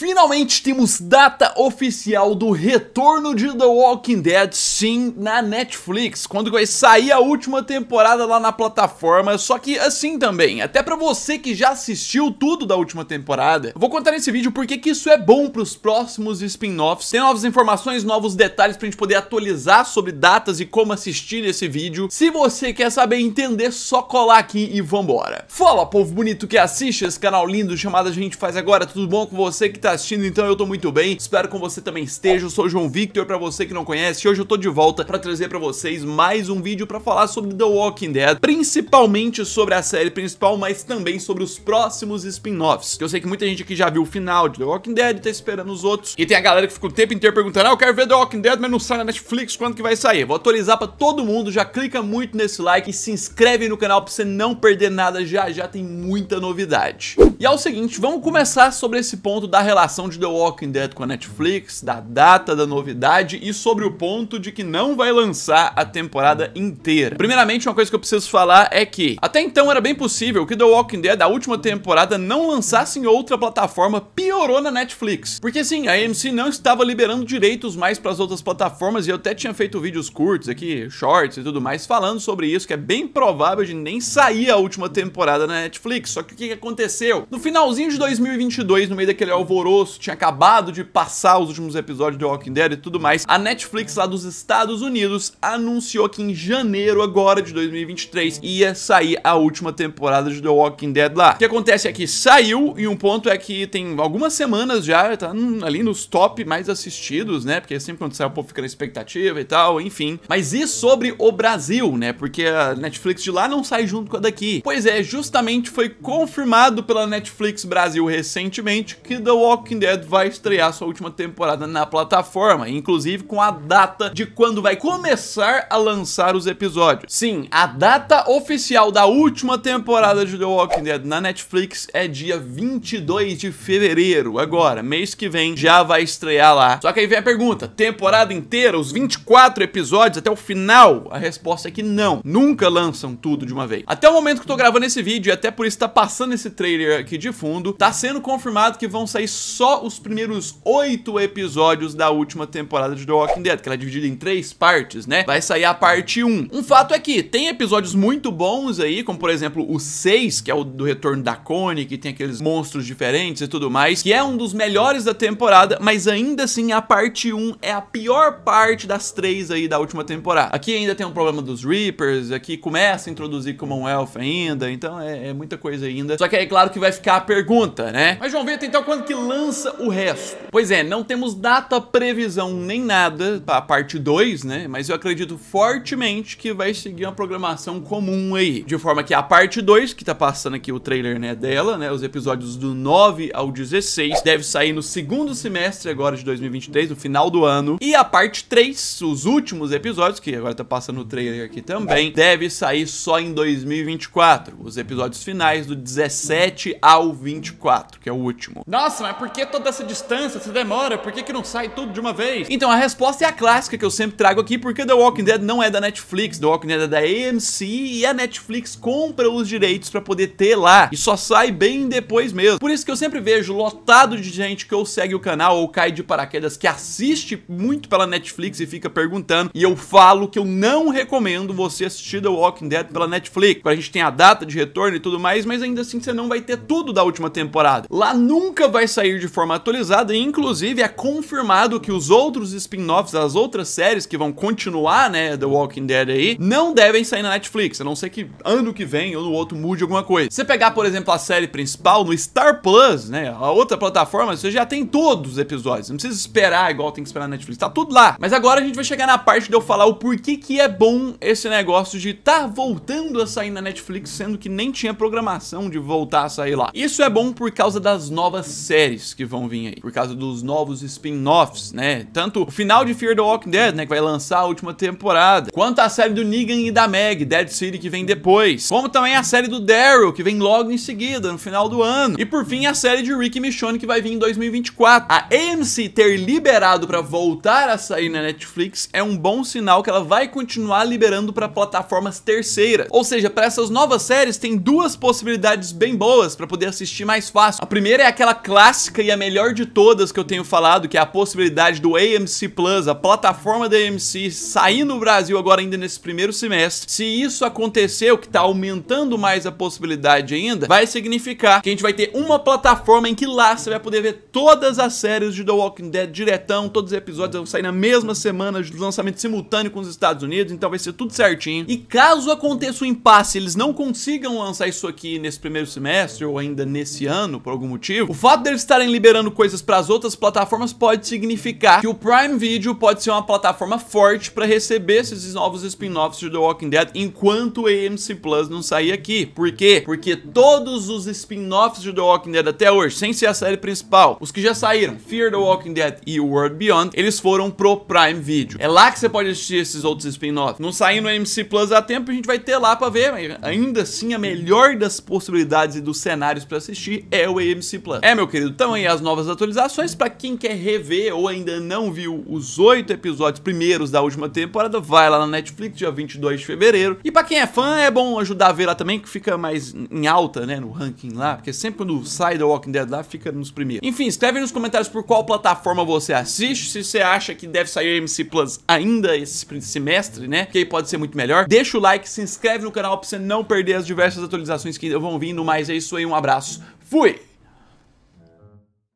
Finalmente temos data oficial do retorno de The Walking Dead, sim, na Netflix, quando vai sair a última temporada lá na plataforma, só que assim também, até pra você que já assistiu tudo da última temporada, vou contar nesse vídeo porque que isso é bom pros próximos spin-offs, tem novas informações, novos detalhes pra gente poder atualizar sobre datas e como assistir esse vídeo, se você quer saber entender, só colar aqui e vambora. Fala povo bonito que assiste esse canal lindo chamado A Gente Faz Agora, tudo bom com você que tá tá assistindo, então eu tô muito bem. Espero que você também esteja. Eu sou o João Victor, pra você que não conhece. Hoje eu tô de volta pra trazer pra vocês mais um vídeo pra falar sobre The Walking Dead. Principalmente sobre a série principal, mas também sobre os próximos spin-offs. Eu sei que muita gente aqui já viu o final de The Walking Dead, tá esperando os outros. E tem a galera que fica o tempo inteiro perguntando, ah, eu quero ver The Walking Dead, mas não sai na Netflix, quando que vai sair? Vou atualizar pra todo mundo, já clica muito nesse like e se inscreve no canal pra você não perder nada, já já tem muita novidade. E é o seguinte, vamos começar sobre esse ponto da relação relação de The Walking Dead com a Netflix, da data da novidade e sobre o ponto de que não vai lançar a temporada inteira. Primeiramente, uma coisa que eu preciso falar é que até então era bem possível que The Walking Dead, a última temporada, não lançasse em outra plataforma, piorou na Netflix. Porque sim, a AMC não estava liberando direitos mais para as outras plataformas e eu até tinha feito vídeos curtos aqui, shorts e tudo mais, falando sobre isso, que é bem provável de nem sair a última temporada na Netflix. Só que o que aconteceu? No finalzinho de 2022, no meio daquele alvoroço, grosso, tinha acabado de passar os últimos episódios de Walking Dead e tudo mais, a Netflix lá dos Estados Unidos anunciou que em janeiro agora de 2023 ia sair a última temporada de The Walking Dead lá. O que acontece é que saiu e um ponto é que tem algumas semanas já, tá hum, ali nos top mais assistidos, né? Porque sempre quando sai o povo fica na expectativa e tal, enfim. Mas e sobre o Brasil, né? Porque a Netflix de lá não sai junto com a daqui. Pois é, justamente foi confirmado pela Netflix Brasil recentemente que The Walking Walking Dead vai estrear sua última temporada na plataforma, inclusive com a data de quando vai começar a lançar os episódios. Sim, a data oficial da última temporada de The Walking Dead na Netflix é dia 22 de fevereiro, agora, mês que vem já vai estrear lá. Só que aí vem a pergunta, temporada inteira, os 24 episódios até o final? A resposta é que não, nunca lançam tudo de uma vez. Até o momento que eu tô gravando esse vídeo, e até por isso tá passando esse trailer aqui de fundo, tá sendo confirmado que vão sair só os primeiros oito episódios da última temporada de The Walking Dead, que ela é dividida em três partes, né? Vai sair a parte 1. Um fato é que tem episódios muito bons aí, como por exemplo o 6, que é o do retorno da Connie, que tem aqueles monstros diferentes e tudo mais, que é um dos melhores da temporada, mas ainda assim a parte 1 é a pior parte das três aí da última temporada. Aqui ainda tem um problema dos Reapers, aqui começa a introduzir Commonwealth ainda, então é, é muita coisa ainda. Só que é claro que vai ficar a pergunta, né? Mas João Vitor, então quando que lança o resto. Pois é, não temos data, previsão nem nada pra parte 2, né? Mas eu acredito fortemente que vai seguir uma programação comum aí. De forma que a parte 2, que tá passando aqui o trailer né, dela, né? Os episódios do 9 ao 16, deve sair no segundo semestre agora de 2023, no final do ano. E a parte 3, os últimos episódios, que agora tá passando o trailer aqui também, deve sair só em 2024. Os episódios finais do 17 ao 24, que é o último. Nossa, mas por que toda essa distância? essa demora, por que, que não sai tudo de uma vez? Então a resposta é a clássica que eu sempre trago aqui, porque The Walking Dead não é da Netflix, The Walking Dead é da AMC e a Netflix compra os direitos para poder ter lá e só sai bem depois mesmo. Por isso que eu sempre vejo lotado de gente que ou segue o canal ou cai de paraquedas que assiste muito pela Netflix e fica perguntando e eu falo que eu não recomendo você assistir The Walking Dead pela Netflix. A gente tem a data de retorno e tudo mais, mas ainda assim você não vai ter tudo da última temporada. Lá nunca vai sair sair de forma atualizada e inclusive é confirmado que os outros spin-offs, as outras séries que vão continuar, né, The Walking Dead aí, não devem sair na Netflix, a não ser que ano que vem ou no outro mude alguma coisa. Se você pegar, por exemplo, a série principal no Star Plus, né, a outra plataforma, você já tem todos os episódios, não precisa esperar igual tem que esperar na Netflix, tá tudo lá. Mas agora a gente vai chegar na parte de eu falar o porquê que é bom esse negócio de tá voltando a sair na Netflix, sendo que nem tinha programação de voltar a sair lá. Isso é bom por causa das novas séries que vão vir aí, por causa dos novos spin-offs, né? Tanto o final de Fear the Walking Dead, né, que vai lançar a última temporada, quanto a série do Negan e da Meg, Dead City, que vem depois, como também a série do Daryl, que vem logo em seguida, no final do ano, e por fim a série de Rick e Michonne, que vai vir em 2024. A AMC ter liberado para voltar a sair na Netflix é um bom sinal que ela vai continuar liberando para plataformas terceiras, ou seja, para essas novas séries tem duas possibilidades bem boas para poder assistir mais fácil. A primeira é aquela clássica clássica e a melhor de todas que eu tenho falado, que é a possibilidade do AMC Plus, a plataforma da AMC, sair no Brasil agora ainda nesse primeiro semestre. Se isso acontecer, o que está aumentando mais a possibilidade ainda, vai significar que a gente vai ter uma plataforma em que lá você vai poder ver todas as séries de The Walking Dead diretão, todos os episódios vão sair na mesma semana do lançamento simultâneo com os Estados Unidos, então vai ser tudo certinho. E caso aconteça um impasse, eles não consigam lançar isso aqui nesse primeiro semestre ou ainda nesse ano, por algum motivo, o fato deles estarem estarem liberando coisas para as outras plataformas pode significar que o Prime Video pode ser uma plataforma forte para receber esses novos spin-offs de The Walking Dead enquanto o AMC Plus não sair aqui. Por quê? Porque todos os spin-offs de The Walking Dead até hoje, sem ser a série principal, os que já saíram, Fear the Walking Dead e World Beyond, eles foram pro Prime Video. É lá que você pode assistir esses outros spin-offs. Não saindo no AMC Plus a tempo, a gente vai ter lá para ver, mas ainda assim a melhor das possibilidades e dos cenários para assistir é o AMC Plus. É, meu querido, então Saíram aí as novas atualizações. Para quem quer rever ou ainda não viu os oito episódios primeiros da última temporada, vai lá na Netflix, dia 22 de fevereiro. E para quem é fã, é bom ajudar a ver lá também, que fica mais em alta, né, no ranking lá. Porque sempre quando sai The Walking Dead lá, fica nos primeiros. Enfim, escreve nos comentários por qual plataforma você assiste, se você acha que deve sair MC Plus ainda esse semestre, né? Que aí pode ser muito melhor. Deixa o like, se inscreve no canal pra você não perder as diversas atualizações que vão vindo. Mas é isso aí, um abraço. Fui!